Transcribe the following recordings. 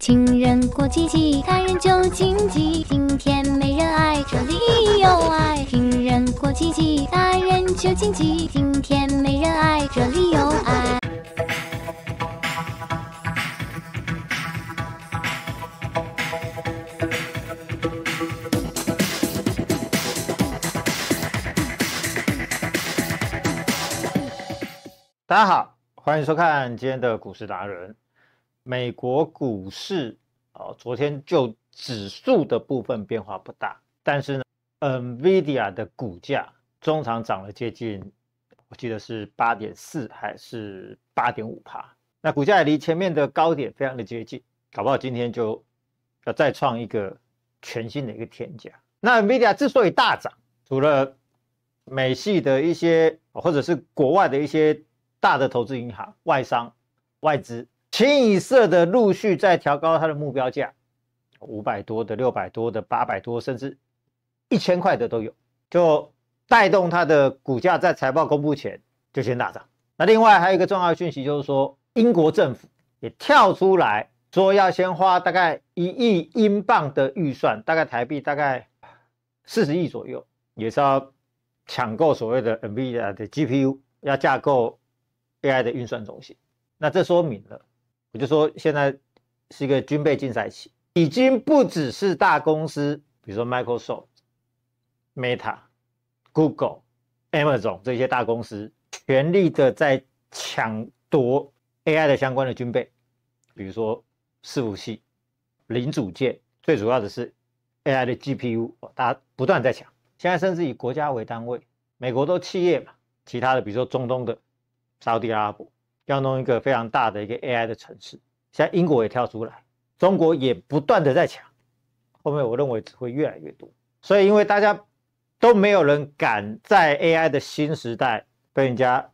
情人过七夕，他人就禁忌。今天没人爱，这里有爱。情人过七夕，他人就禁忌。今天没人爱，这里有爱。大家好，欢迎收看今天的股市达人。美国股市哦，昨天就指数的部分变化不大，但是呢，嗯，NVIDIA 的股价中长涨了接近，我记得是八点四还是八点五帕，那股价也离前面的高点非常的接近，搞不好今天就要再创一个全新的一个天价。那 NVIDIA 之所以大涨，除了美系的一些或者是国外的一些大的投资银行、外商、外资。清一色的陆续在调高它的目标价，五百多的、六百多的、八百多，甚至一千块的都有，就带动它的股价在财报公布前就先大涨。那另外还有一个重要讯息，就是说英国政府也跳出来说要先花大概一亿英镑的预算，大概台币大概四十亿左右，也是要抢购所谓的 NVIDIA 的 GPU，要架构 AI 的运算中心。那这说明了。我就说，现在是一个军备竞赛期，已经不只是大公司，比如说 Microsoft、Meta、Google、Amazon 这些大公司，全力的在抢夺 AI 的相关的军备，比如说伺服器、零组件，最主要的是 AI 的 GPU，大家不断在抢。现在甚至以国家为单位，美国都企业嘛，其他的比如说中东的沙特阿拉伯。要弄一个非常大的一个 AI 的城市，现在英国也跳出来，中国也不断的在抢，后面我认为会越来越多。所以因为大家都没有人敢在 AI 的新时代被人家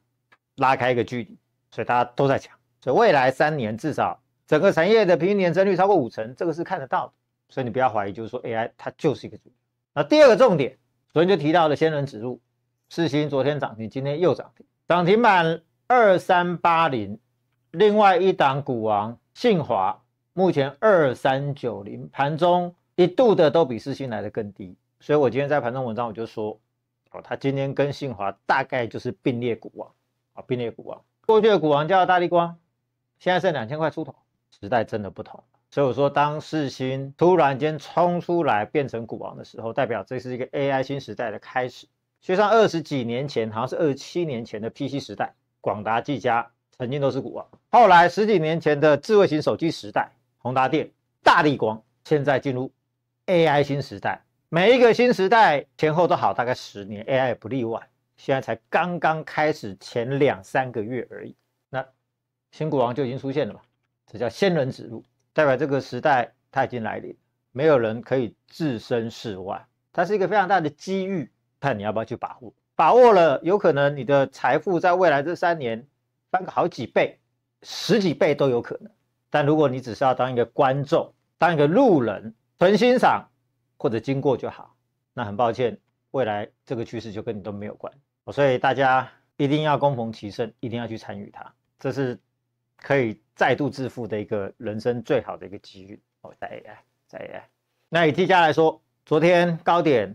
拉开一个距离，所以大家都在抢。所以未来三年至少整个产业的平均年增率超过五成，这个是看得到的。所以你不要怀疑，就是说 AI 它就是一个主。那第二个重点，昨天就提到了仙人指路，四星昨天涨停，今天又涨停，涨停板。二三八零，另外一档股王信华，目前二三九零，盘中一度的都比四星来的更低，所以我今天在盘中文章我就说，哦，他今天跟信华大概就是并列股王，啊并列股王，过去的股王叫大力光，现在剩两千块出头，时代真的不同所以我说当四星突然间冲出来变成股王的时候，代表这是一个 AI 新时代的开始，际上二十几年前好像是二十七年前的 PC 时代。广达、技嘉曾经都是股王，后来十几年前的智慧型手机时代，宏达电、大力光，现在进入 AI 新时代，每一个新时代前后都好大概十年，AI 不例外，现在才刚刚开始，前两三个月而已，那新股王就已经出现了嘛？这叫仙人指路，代表这个时代它已经来临，没有人可以置身事外，它是一个非常大的机遇，看你要不要去把握。把握了，有可能你的财富在未来这三年翻个好几倍，十几倍都有可能。但如果你只是要当一个观众，当一个路人，纯欣赏或者经过就好，那很抱歉，未来这个趋势就跟你都没有关。所以大家一定要攻逢其胜，一定要去参与它，这是可以再度致富的一个人生最好的一个机遇。哦，在 AI，在 AI。那以 T 加来说，昨天高点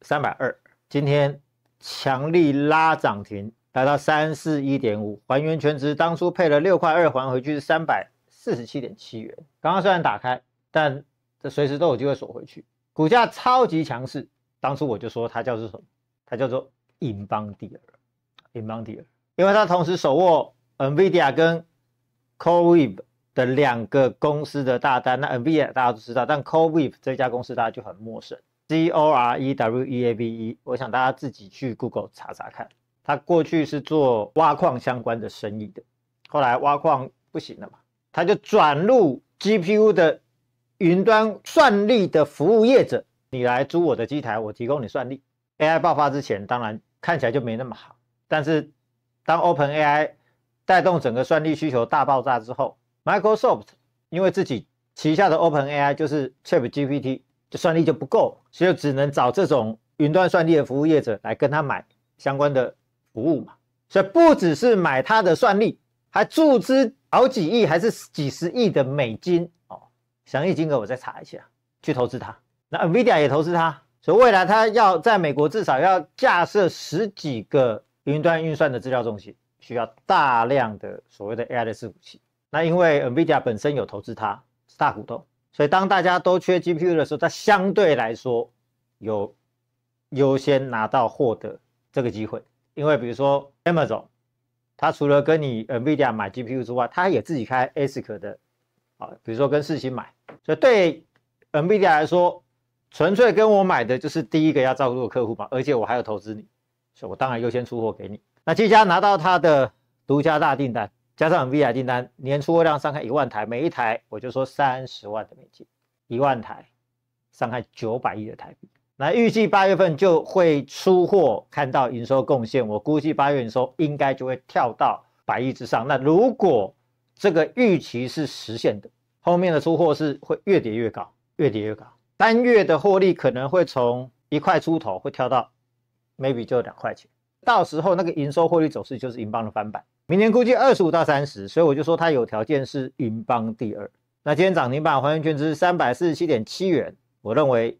三百二，今天。强力拉涨停，达到三四一点五，还原全值，当初配了六块二，还回去是三百四十七点七元。刚刚虽然打开，但这随时都有机会锁回去。股价超级强势，当初我就说它叫做什么？它叫做英邦第二，英邦第二，因为它同时手握 Nvidia 跟 Co Web 的两个公司的大单。那 Nvidia 大家都知道，但 Co Web 这家公司大家就很陌生。C O R E W E A V E，我想大家自己去 Google 查查看，他过去是做挖矿相关的生意的，后来挖矿不行了嘛，他就转入 G P U 的云端算力的服务业者，你来租我的机台，我提供你算力。A I 爆发之前，当然看起来就没那么好，但是当 Open A I 带动整个算力需求大爆炸之后，Microsoft 因为自己旗下的 Open A I 就是 Chat G P T。算力就不够，所以只能找这种云端算力的服务业者来跟他买相关的服务嘛。所以不只是买他的算力，还注资好几亿还是几十亿的美金哦。详细金额我再查一下，去投资他。那 Nvidia 也投资他，所以未来他要在美国至少要架设十几个云端运算的资料中心，需要大量的所谓的 AI 的伺服器。那因为 Nvidia 本身有投资它，是大股东。所以当大家都缺 GPU 的时候，它相对来说有优先拿到获得这个机会。因为比如说 Amazon，它除了跟你 NVIDIA 买 GPU 之外，它也自己开 ASIC 的啊，比如说跟四星买。所以对 NVIDIA 来说，纯粹跟我买的就是第一个要照顾的客户嘛，而且我还有投资你，所以我当然优先出货给你。那这家拿到它的独家大订单。加上 v i 订单，年出货量上看一万台，每一台我就说三十万的美金，一万台，上看九百亿的台币。那预计八月份就会出货，看到营收贡献，我估计八月营收应该就会跳到百亿之上。那如果这个预期是实现的，后面的出货是会越叠越高，越叠越高，单月的获利可能会从一块出头会跳到，maybe 就两块钱。到时候那个营收汇率走势就是银邦的翻版，明年估计二十五到三十，所以我就说它有条件是银邦第二。那今天涨停板还原券值三百四十七点七元，我认为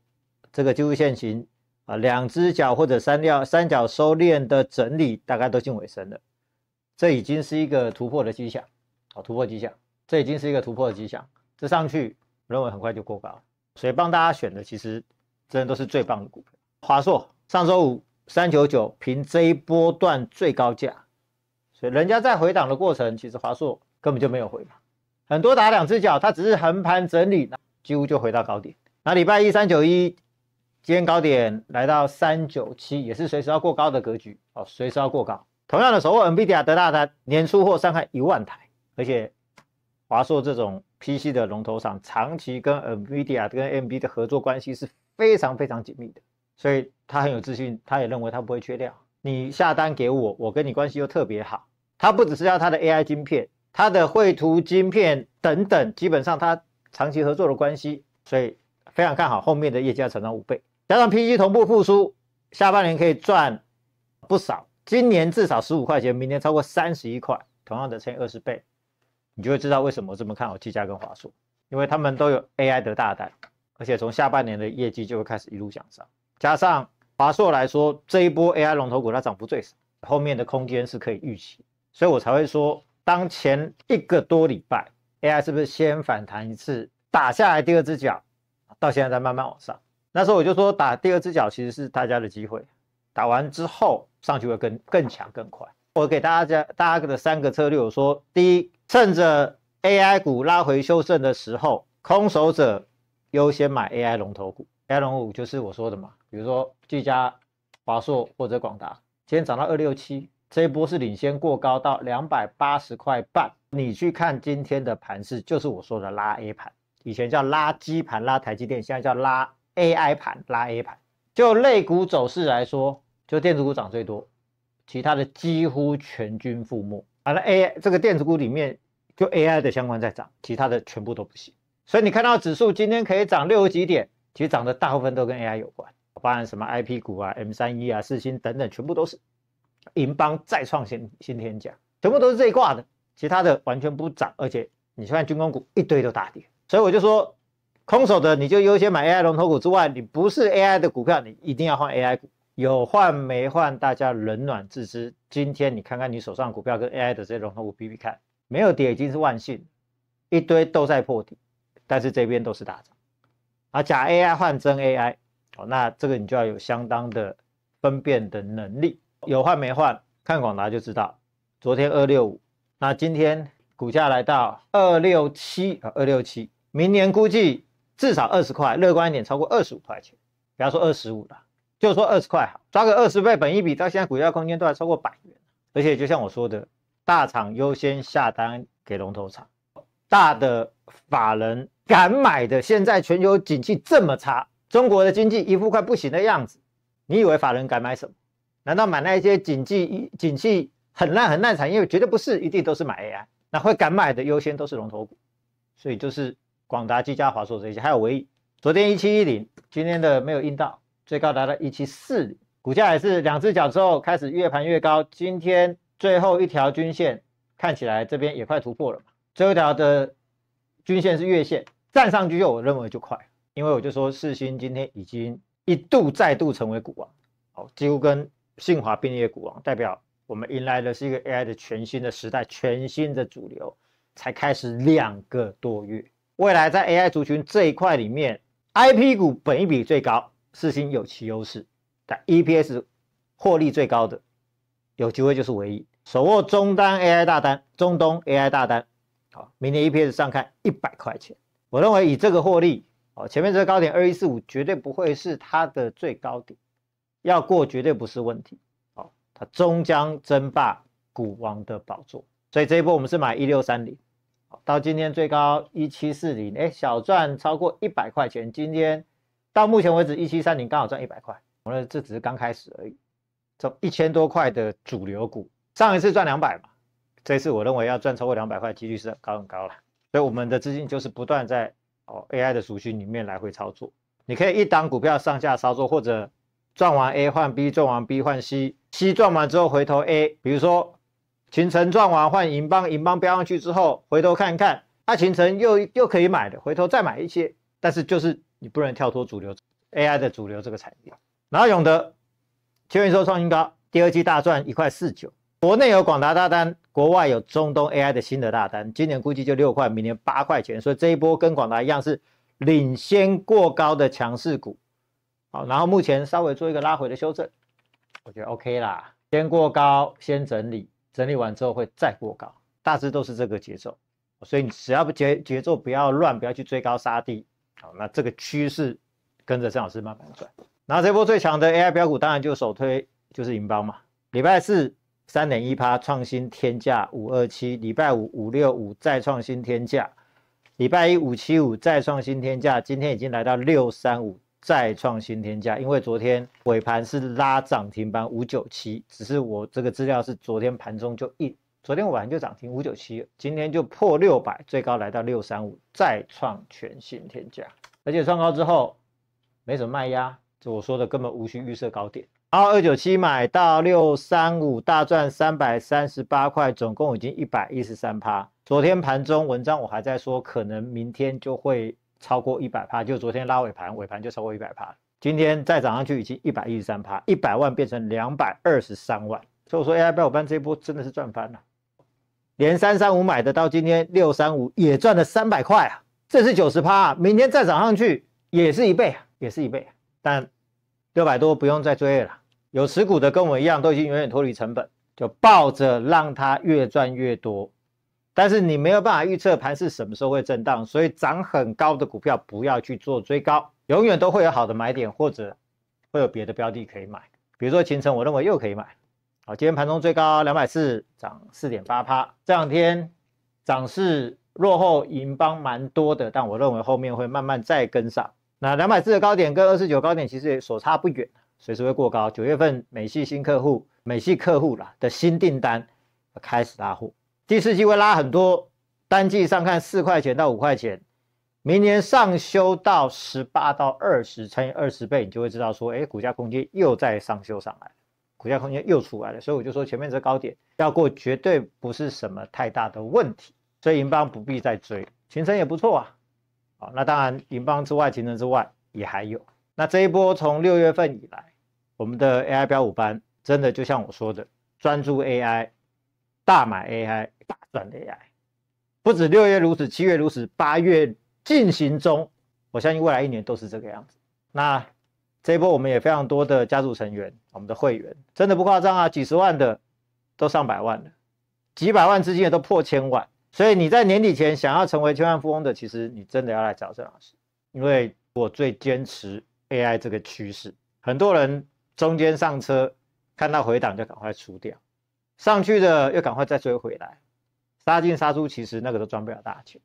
这个技术线型啊，两只脚或者三角三角收敛的整理大概都近尾声了，这已经是一个突破的迹象啊，突破迹象，这已经是一个突破的迹象，这上去我认为很快就过高，所以帮大家选的其实真的都是最棒的股票，华硕上周五。三九九平这一波段最高价，所以人家在回档的过程，其实华硕根本就没有回嘛，很多打两只脚，它只是横盘整理，几乎就回到高点。那礼拜一三九一天高点来到三九七，也是随时要过高的格局哦，随时要过高。同样的，手握 NVIDIA 的大单，年出货上看一万台，而且华硕这种 PC 的龙头厂，长期跟 NVIDIA 跟 NB 的合作关系是非常非常紧密的。所以他很有自信，他也认为他不会缺料。你下单给我，我跟你关系又特别好。他不只是要他的 AI 晶片，他的绘图晶片等等，基本上他长期合作的关系，所以非常看好后面的业绩要成长五倍，加上 PC 同步复苏，下半年可以赚不少。今年至少十五块钱，明年超过三十一块，同样的乘以二十倍，你就会知道为什么这么看好技嘉跟华硕，因为他们都有 AI 的大单，而且从下半年的业绩就会开始一路向上。加上华硕来说，这一波 AI 龙头股它涨幅最少，后面的空间是可以预期，所以我才会说，当前一个多礼拜 AI 是不是先反弹一次打下来第二只脚，到现在在慢慢往上，那时候我就说打第二只脚其实是大家的机会，打完之后上去会更更强更快。我给大家大家的三个策略，我说第一，趁着 AI 股拉回修正的时候，空手者优先买 AI 龙头股。A 龙五就是我说的嘛，比如说这家华硕或者广达，今天涨到二六七，这一波是领先过高到两百八十块半。你去看今天的盘势，就是我说的拉 A 盘，以前叫拉基盘拉台积电，现在叫拉 AI 盘拉 A 盘。就类股走势来说，就电子股涨最多，其他的几乎全军覆没。完了，A 这个电子股里面就 AI 的相关在涨，其他的全部都不行。所以你看到指数今天可以涨六十几点。其实涨的大部分都跟 AI 有关，包含什么 IP 股啊、M 三一啊、四星等等，全部都是银邦再创新新天价，全部都是这一挂的。其他的完全不涨，而且你去看军工股一堆都大跌，所以我就说，空手的你就优先买 AI 龙头股之外，你不是 AI 的股票，你一定要换 AI 股。有换没换，大家冷暖自知。今天你看看你手上股票跟 AI 的这些龙头股比比看，没有跌已经是万幸，一堆都在破底，但是这边都是大涨。啊，假 AI 换真 AI，哦，那这个你就要有相当的分辨的能力，有换没换，看广达就知道。昨天二六五，那今天股价来到二六七啊，二六七，明年估计至少二十块，乐观一点超过二十五块钱，比方说二十五啦，就说二十块好，抓个二十倍，本一比到现在股价空间都还超过百元，而且就像我说的，大厂优先下单给龙头厂，大的法人。敢买的，现在全球景气这么差，中国的经济一副快不行的样子，你以为法人敢买什么？难道买那些景气景气很烂很烂产业？绝对不是，一定都是买 AI。那会敢买的优先都是龙头股，所以就是广达、积佳、华硕这些，还有唯一。昨天一七一零，今天的没有阴到，最高达到一七四零，股价也是两只脚之后开始越盘越高。今天最后一条均线看起来这边也快突破了嘛，一条的均线是月线。站上去就我认为就快，因为我就说世新今天已经一度再度成为股王，好，几乎跟信华并列股王，代表我们迎来的是一个 AI 的全新的时代，全新的主流才开始两个多月，未来在 AI 族群这一块里面，IP 股本一比最高，世星有其优势，但 EPS 获利最高的有机会就是唯一，手握中单 AI 大单，中东 AI 大单，好，明天 EPS 上看一百块钱。我认为以这个获利，哦，前面这个高点二一四五绝对不会是它的最高点，要过绝对不是问题，哦，它终将争霸股王的宝座。所以这一波我们是买一六三零，到今天最高一七四零，哎，小赚超过一百块钱。今天到目前为止一七三零刚好赚一百块，我认为这只是刚开始而已，从一千多块的主流股，上一次赚两百嘛，这次我认为要赚超过两百块，几率是高很高了。所以我们的资金就是不断在哦 AI 的属性里面来回操作。你可以一档股票上下操作，或者赚完 A 换 B，赚完 B 换 C，C 赚完之后回头 A。比如说，秦城赚完换银邦，银邦飙上去之后，回头看看，啊，秦城又又可以买的，回头再买一些。但是就是你不能跳脱主流 AI 的主流这个产业。然后永德千元收创新高，第二季大赚一块四九。国内有广达大单，国外有中东 AI 的新的大单，今年估计就六块，明年八块钱，所以这一波跟广达一样是领先过高的强势股。好，然后目前稍微做一个拉回的修正，我觉得 OK 啦，先过高，先整理，整理完之后会再过高，大致都是这个节奏。所以你只要不节节奏不要乱，不要去追高杀低。好，那这个趋势跟着郑老师慢慢转。然后这波最强的 AI 标股，当然就首推就是银邦嘛，礼拜四。三点一趴创新天价五二七，礼拜五五六五再创新天价，礼拜一五七五再创新天价，今天已经来到六三五再创新天价。因为昨天尾盘是拉涨停板五九七，只是我这个资料是昨天盘中就一，昨天尾上就涨停五九七，今天就破六百，最高来到六三五再创全新天价，而且创高之后没什么卖压，就我说的根本无需预设高点。二二九七买到六三五，大赚三百三十八块，总共已经一百一十三趴。昨天盘中文章我还在说，可能明天就会超过一百趴，就昨天拉尾盘尾盘就超过一百趴。今天再涨上去，已经一百一十三趴，一百万变成两百二十三万。所以我说 AI 百五班这一波真的是赚翻了，连三三五买的到今天六三五也赚了三百块啊，这是九十趴，明天再涨上去也是一倍啊，也是一倍。但六百多不用再追了。有持股的跟我一样，都已经远远脱离成本，就抱着让它越赚越多。但是你没有办法预测盘是什么时候会震荡，所以涨很高的股票不要去做追高，永远都会有好的买点或者会有别的标的可以买。比如说秦城，我认为又可以买。好，今天盘中最高两百四，涨四点八趴。这两天涨势落后银邦蛮多的，但我认为后面会慢慢再跟上。那两百四的高点跟二十九高点其实也所差不远。随时会过高。九月份美系新客户、美系客户啦的新订单开始拉货，第四季会拉很多，单季上看四块钱到五块钱，明年上修到十八到二十，乘以二十倍，你就会知道说，哎，股价空间又在上修上来，股价空间又出来了。所以我就说，前面这高点要过，绝对不是什么太大的问题。所以银邦不必再追，秦升也不错啊。好，那当然银邦之外，秦升之外也还有。那这一波从六月份以来。我们的 AI 标五班真的就像我说的，专注 AI，大买 AI，大赚 AI。不止六月如此，七月如此，八月进行中。我相信未来一年都是这个样子。那这一波我们也非常多的家族成员，我们的会员真的不夸张啊，几十万的都上百万了，几百万资金也都破千万。所以你在年底前想要成为千万富翁的，其实你真的要来找郑老师，因为我最坚持 AI 这个趋势，很多人。中间上车，看到回档就赶快出掉，上去的又赶快再追回来，杀进杀出，其实那个都赚不了大钱。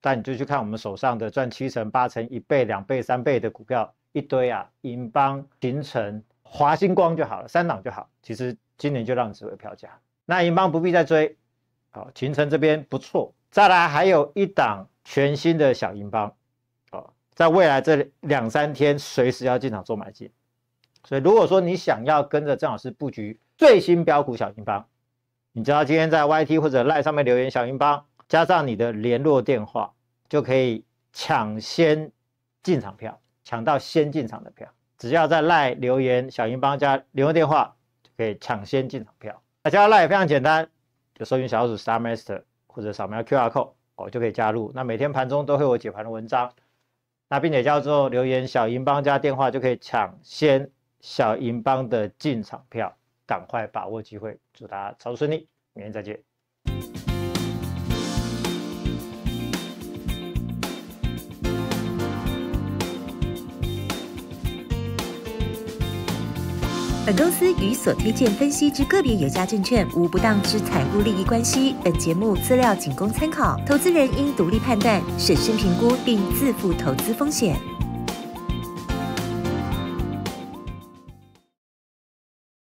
但你就去看我们手上的赚七成、八成、一倍、两倍、三倍的股票一堆啊，银邦、秦城、华星光就好了，三档就好。其实今年就让只回票价，那银邦不必再追。好，秦城这边不错，再来还有一档全新的小银邦，哦，在未来这两三天随时要进场做买进。所以如果说你想要跟着郑老师布局最新标股小盈邦，你知道今天在 YT 或者赖上面留言小银帮，加上你的联络电话，就可以抢先进场票，抢到先进场的票。只要在赖留言小银帮加联络电话，就可以抢先进场票。那加入赖非常简单，就搜寻小组 Star Master 或者扫描 QR code，哦就可以加入。那每天盘中都会有解盘的文章，那并且加入之后留言小银帮加电话就可以抢先。小银邦的进场票，赶快把握机会！祝大家操作顺利，明天再见。本公司与所推荐分析之个别有价证券无不当之财务利益关系，本节目资料仅供参考，投资人应独立判断、审慎评估并自负投资风险。